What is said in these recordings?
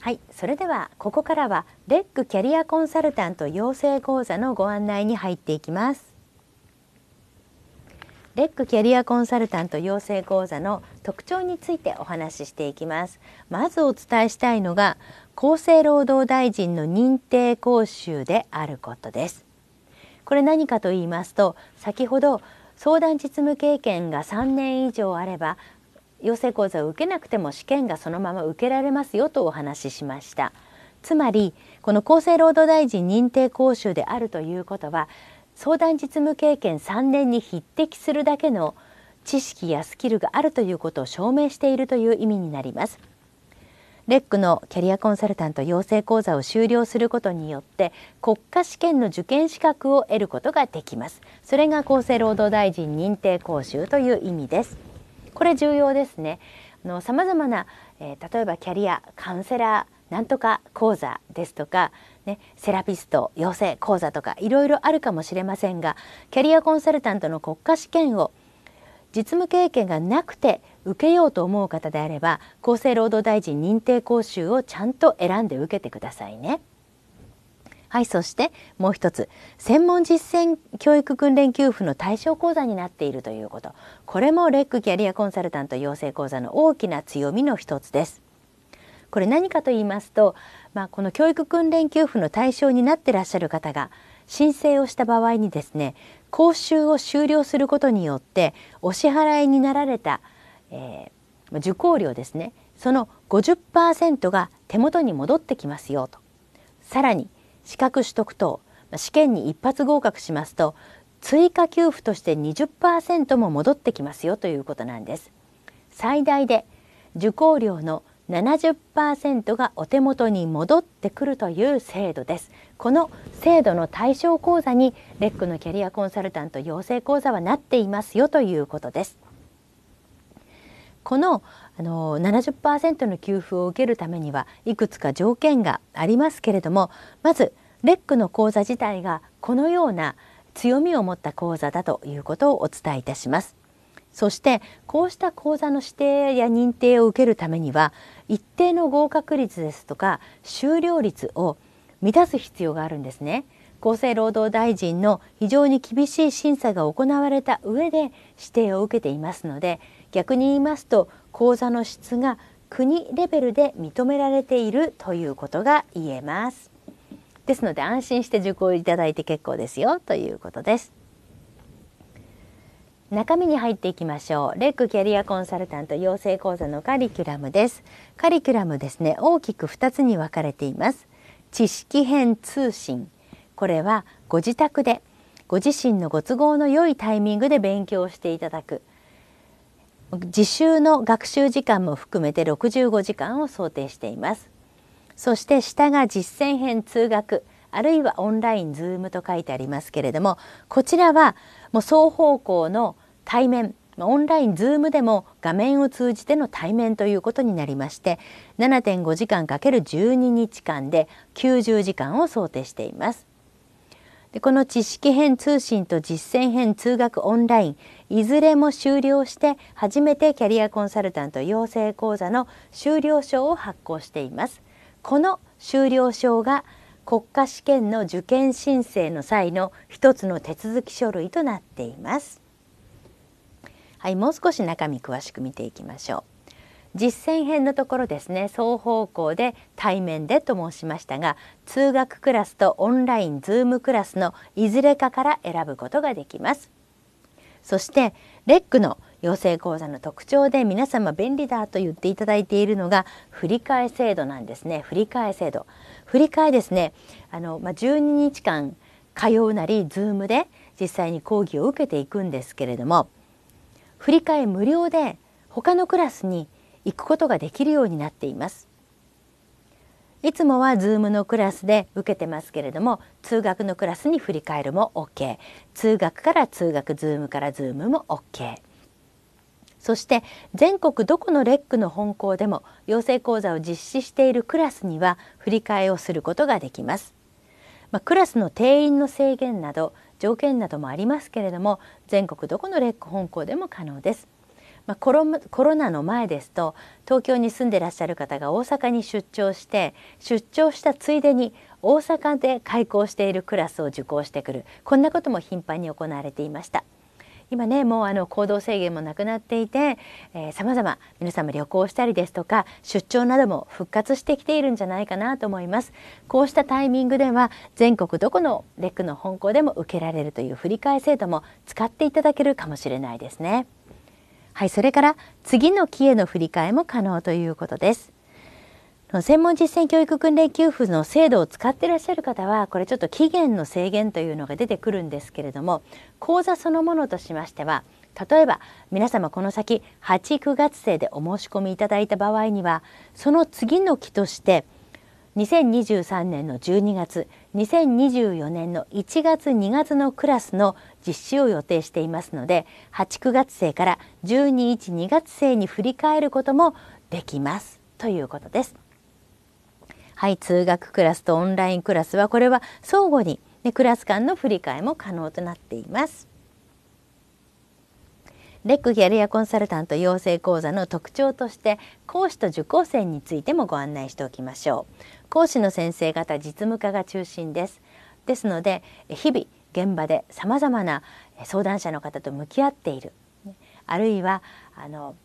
はい、それではここからはレックキャリアコンサルタント養成講座のご案内に入っていきます。レックキャリアコンサルタント養成講座の特徴についてお話ししていきます。まずお伝えしたいのが厚生労働大臣の認定講習であることです。これ何かと言いますと、先ほど相談実務経験が3年以上あれば養成講座を受けなくても試験がそのまま受けられますよとお話ししましたつまりこの厚生労働大臣認定講習であるということは相談実務経験3年に匹敵するだけの知識やスキルがあるということを証明しているという意味になりますレックのキャリアコンサルタント養成講座を修了することによって国家試験の受験資格を得ることができますそれが厚生労働大臣認定講習という意味ですこれ重要ですね。さまざまな、えー、例えばキャリアカウンセラーなんとか講座ですとか、ね、セラピスト養成講座とかいろいろあるかもしれませんがキャリアコンサルタントの国家試験を実務経験がなくて受けようと思う方であれば厚生労働大臣認定講習をちゃんと選んで受けてくださいね。はい、そしてもう一つ専門実践教育訓練給付の対象講座になっているということこれもレックキャリアコンサルタント養成講座の大きな強みの一つです。これ何かと言いますと、まあ、この教育訓練給付の対象になってらっしゃる方が申請をした場合にですね講習を終了することによってお支払いになられた、えー、受講料ですねその50%が手元に戻ってきますよとさらに資格取得等試験に一発合格しますと追加給付として20%も戻ってきますよということなんです最大で受講料の70%がお手元に戻ってくるという制度ですこの制度の対象講座にレックのキャリアコンサルタント養成講座はなっていますよということですこのあの70%の給付を受けるためにはいくつか条件がありますけれどもまずレックの口座自体がこのような強みを持った講座だということをお伝えいたします。そしてこうした講座の指定や認定を受けるためには一定の合格率ですとか修了率を満たす必要があるんですね。厚生労働大臣の非常に厳しい審査が行われた上で指定を受けていますので逆に言いますと講座の質が国レベルで認められているということが言えますですので安心して受講いただいて結構ですよということです中身に入っていきましょうレックキャリアコンサルタント養成講座のカリキュラムですカリキュラムですね大きく2つに分かれています知識編通信これはご自宅でご自身のご都合の良いタイミングで勉強していただく自習の学習時間も含めて65時間を想定していますそして下が実践編通学あるいはオンラインズームと書いてありますけれどもこちらはもう双方向の対面オンラインズームでも画面を通じての対面ということになりまして7.5時間かける1 2日間で90時間を想定しています。でこの知識編通信と実践編通学オンラインいずれも終了して初めてキャリアコンサルタント養成講座の修了証を発行していますこの修了証が国家試験の受験申請の際の一つの手続き書類となっていますはいもう少し中身詳しく見ていきましょう実践編のところですね双方向で対面でと申しましたが通学クラスとオンラインズームクラスのいずれかから選ぶことができますそしてレックの養成講座の特徴で皆様便利だと言っていただいているのが振替制度なんですね振替制度振替ですねあの、まあ、12日間通うなり Zoom で実際に講義を受けていくんですけれども振替無料で他のクラスに行くことができるようになっていますいつもは Zoom のクラスで受けてますけれども通学のクラスに振り返るも OK 通学から通学 Zoom から Zoom も OK そして全国どこのレックの本校でも養成講座を実施しているクラスには振り替えをすることができます。まあ、クラスの定員の制限など条件などもありますけれども全国どこのレック本校でも可能です。まあ、コロコロナの前ですと東京に住んでらっしゃる方が大阪に出張して出張したついでに大阪で開校しているクラスを受講してくるこんなことも頻繁に行われていました。今ねもうあの行動制限もなくなっていて、えー、様々皆様旅行したりですとか出張なども復活してきているんじゃないかなと思いますこうしたタイミングでは全国どこのレックの本校でも受けられるという振り替え制度も使っていただけるかもしれないですね。はい、それから次の期への振り替えも可能ということです。専門実践教育訓練給付の制度を使っていらっしゃる方はこれちょっと期限の制限というのが出てくるんですけれども講座そのものとしましては例えば皆様この先89月生でお申し込みいただいた場合にはその次の期として2023年の12月2024年の1月2月のクラスの実施を予定していますので89月生から121月生に振り返ることもできますということです。はい通学クラスとオンラインクラスはこれは相互に、ね、クラス間の振り替も可能となっています。レックキャリアコンサルタント養成講座の特徴として講師と受講生についてもご案内しておきましょう講師の先生方実務家が中心ですですので日々現場でさまざまな相談者の方と向き合っているあるいはあの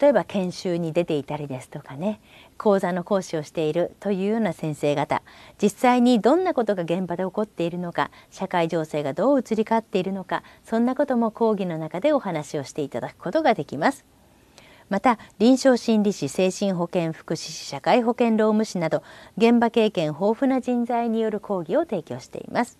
例えば研修に出ていたりですとかね講座の講師をしているというような先生方実際にどんなことが現場で起こっているのか社会情勢がどう移り変わっているのかそんなことも講義の中でお話をしていただくことができます。また臨床心理士精神保健福祉士社会保険労務士など現場経験豊富な人材による講義を提供しています。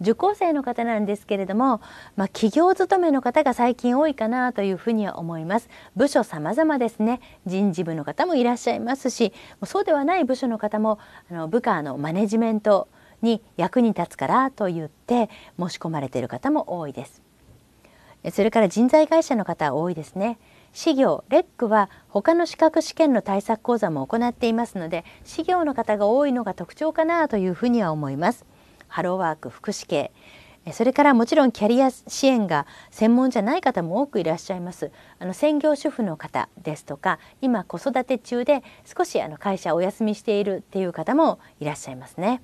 受講生の方なんですけれども、まあ、企業勤めの方が最近多いかなというふうには思います部署様々ですね人事部の方もいらっしゃいますしそうではない部署の方もあの部下のマネジメントに役に立つからと言って申し込まれている方も多いですそれから人材会社の方多いですね。資業レックは他の資格試験の対策講座も行っていますので資業の方が多いのが特徴かなというふうには思います。ハローワーク福祉系それからもちろんキャリア支援が専門じゃない方も多くいらっしゃいますあの専業主婦の方ですとか今子育て中で少しあの会社お休みしているっていう方もいらっしゃいますね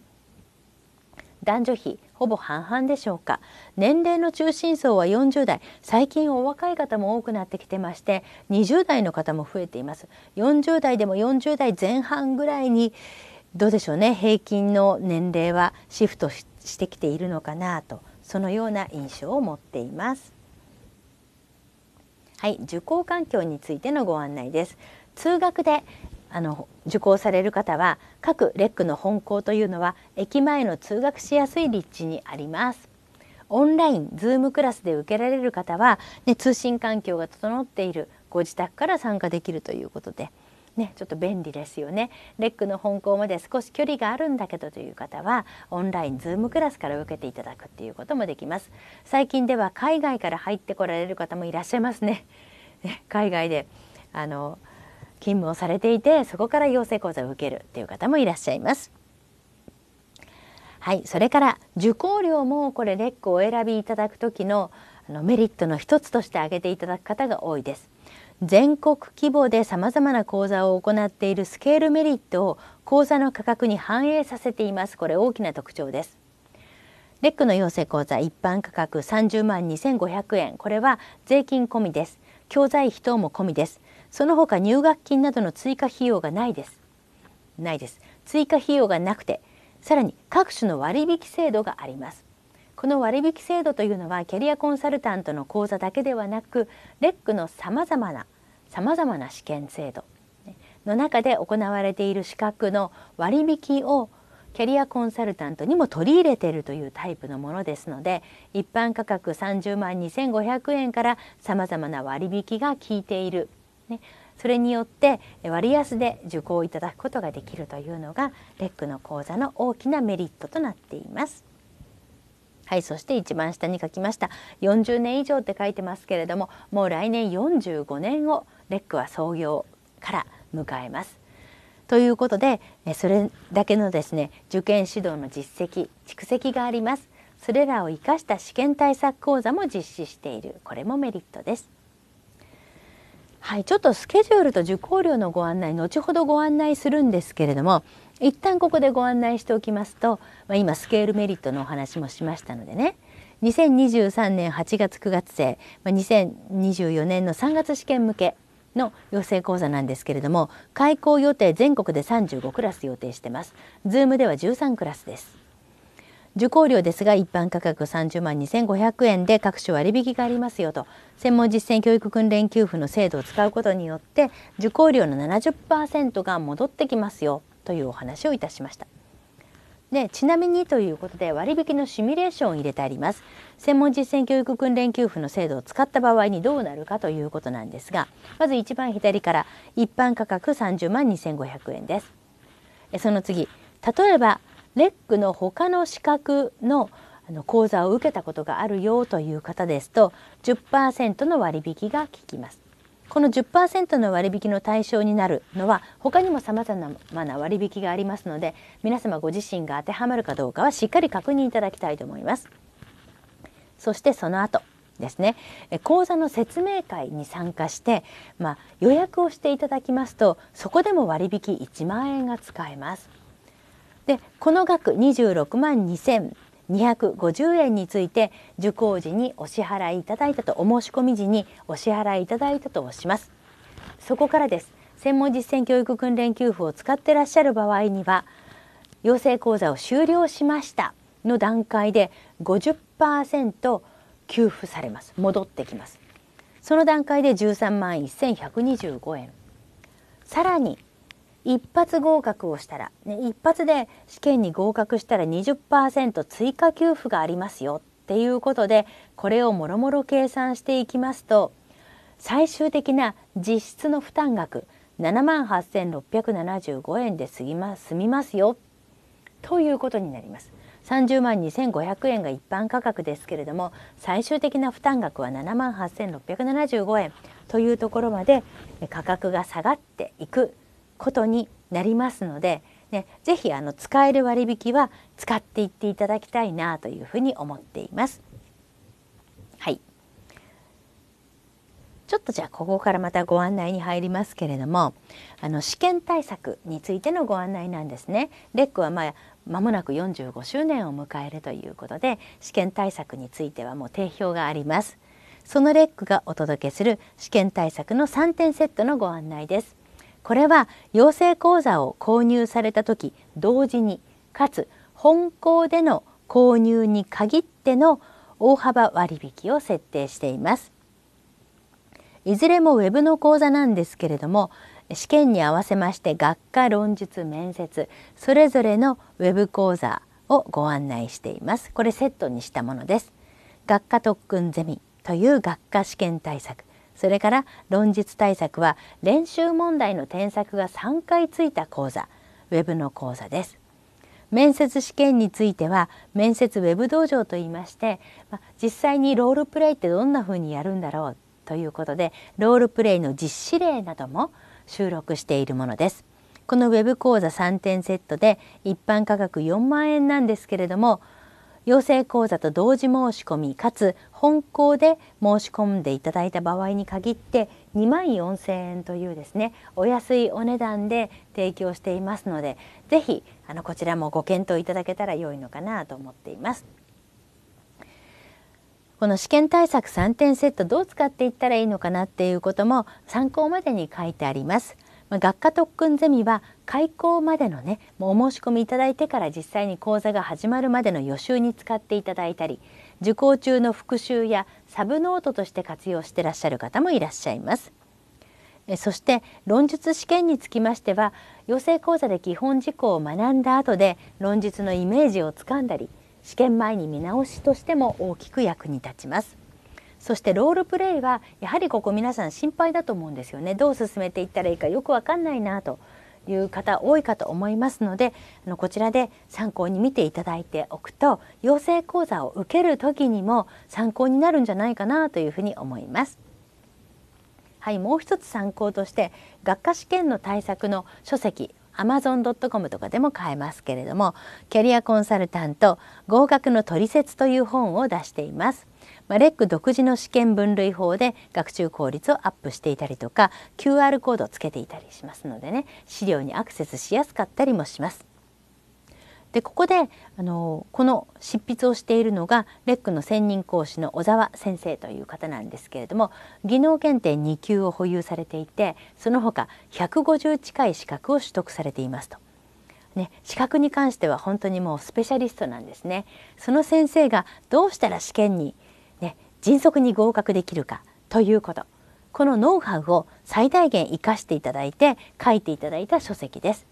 男女比ほぼ半々でしょうか年齢の中心層は40代最近お若い方も多くなってきてまして20代の方も増えています40代でも40代前半ぐらいにどうでしょうね平均の年齢はシフトしてきているのかなとそのような印象を持っていますはい、受講環境についてのご案内です通学であの受講される方は各レックの本校というのは駅前の通学しやすい立地にありますオンラインズームクラスで受けられる方は、ね、通信環境が整っているご自宅から参加できるということで、ね、ちょっと便利ですよねレックの本校まで少し距離があるんだけどという方はオンラインズームクラスから受けていただくっていうこともできます最近では海外から入ってこられる方もいらっしゃいますね海外であの勤務をされていてそこから養成講座を受けるという方もいらっしゃいます。はい、それから受講料もこれレックをお選びいただく時のあのメリットの一つとして挙げていただく方が多いです。全国規模でさまざまな講座を行っているスケールメリットを講座の価格に反映させています。これ大きな特徴です。レックの養成講座一般価格30万2500円これは税金込みです教材費等も込みですその他入学金などの追加費用がないですないです追加費用がなくてさらに各種の割引制度がありますこの割引制度というのはキャリアコンサルタントの講座だけではなくレックのさまざまなさまざまな試験制度の中で行われている資格の割引をキャリアコンサルタントにも取り入れているというタイプのものですので一般価格30万2500円からさまざまな割引が効いているね、それによって割安で受講いただくことができるというのがレックの講座の大きなメリットとなっています。はい、そして一番下に書きました40年以上って書いてますけれどももう来年45年をレックは創業から迎えます。ということでそれだけのですね受験指導の実績蓄積があります。それらを生かした試験対策講座も実施しているこれもメリットです。はい、ちょっとスケジュールと受講料のご案内後ほどご案内するんですけれども一旦ここでご案内しておきますと、まあ、今スケールメリットのお話もしましたのでね2023年8月9月生、まあ、2024年の3月試験向けの養成講座なんですけれども開講予定全国で35クラス予定してます。ズームでは13クラスです。受講料ですが一般価格30万2500円で各種割引がありますよと専門実践教育訓練給付の制度を使うことによって受講料の70%が戻ってきますよというお話をいたしました。でちなみにということで割引のシミュレーションを入れてあります専門実践教育訓練給付の制度を使った場合にどうなるかということなんですがまず一番左から一般価格30万2500円ですその次例えばレックの他の資格の講座を受けたことがあるよという方ですと10%の割引が効きます。この10%の割引の対象になるのは他にも様々な割引がありますので皆様ご自身が当てはまるかどうかはしっかり確認いただきたいと思います。そしてその後ですね講座の説明会に参加して、まあ、予約をしていただきますとそこでも割引1万円が使えます。でこの額26万2,250円について受講時にお支払いいただいたとお申し込み時にお支払いいただいたとします。そこからです専門実践教育訓練給付を使ってらっしゃる場合には養成講座を終了しましたの段階で50%給付されます戻ってきますその段階で13万1125円さらに一発合格をしたら、ね、一発で試験に合格したら20%追加給付がありますよっていうことでこれをもろもろ計算していきますと最終的な実質の負担額7万8675円で済みますよということになります。30万2500円が一般価格ですけれども最終的な負担額は7万8675円というところまで価格が下がっていくことになりますので、ね、ぜひあの使える割引は使っていっていただきたいなというふうに思っています。はい、ちょっとじゃあここからまたご案内に入りますけれどもあの試験対策についてのご案内なんですね。レックはまあ間もなく45周年を迎えるということで試験対策についてはもう定評があります。そのレックがお届けする試験対策の3点セットのご案内です。これは養成講座を購入された時同時にかつ本校での購入に限っての大幅割引を設定しています。いずれも web の講座なんですけれども試験に合わせまして学科論述面接それぞれのウェブ講座をご案内していますこれセットにしたものです学科特訓ゼミという学科試験対策それから論述対策は練習問題の添削が3回ついた講座 Web の講座です面接試験については面接 Web 道場といいまして、まあ、実際にロールプレイってどんな風にやるんだろうということでロールプレイの実施例なども収録しているものです。このウェブ講座3点セットで一般価格4万円なんですけれども養成講座と同時申し込みかつ本校で申し込んでいただいた場合に限って2万4000円というですねお安いお値段で提供していますのでぜひあのこちらもご検討いただけたら良いのかなと思っています。この試験対策3点セットどう使っていったらいいのかなっていうことも参考までに書いてあります。学科特訓ゼミは開講までのねお申し込みいただいてから実際に講座が始まるまでの予習に使っていただいたり受講中の復習やサブノートとして活用してらっしゃる方もいらっしゃいます。そして論述試験につきましては養成講座で基本事項を学んだ後で論述のイメージをつかんだり試験前に見直しとしても大きく役に立ちます。そしてロールプレイはやはりここ皆さん心配だと思うんですよね。どう進めていったらいいかよくわかんないなと。いう方多いかと思いますのであのこちらで参考に見ていただいておくと養成講座を受ける時にも参考になるんじゃないかなというふうに思います。はい、もう一つ参考として学科試験の対策の書籍 amazon.com とかでも買えますけれどもキャリアコンサルタント合格の取説という本を出しています。まあ、レック独自の試験分類法で学習効率をアップしていたりとか QR コードをつけていたりしますのでね資料にアクセスしやすかったりもします。でここであのこの執筆をしているのがレックの専任講師の小沢先生という方なんですけれども技能検定2級を保有されていてその他150近い資格を取得されていますと。ね、資格に関しては本当にもうスペシャリストなんですねその先生がどうしたら試験に迅速に合格できるかということこのノウハウを最大限活かしていただいて書いていただいた書籍です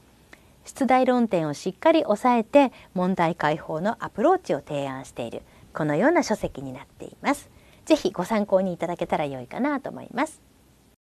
出題論点をしっかり押さえて問題解放のアプローチを提案しているこのような書籍になっていますぜひご参考にいただけたら良いかなと思います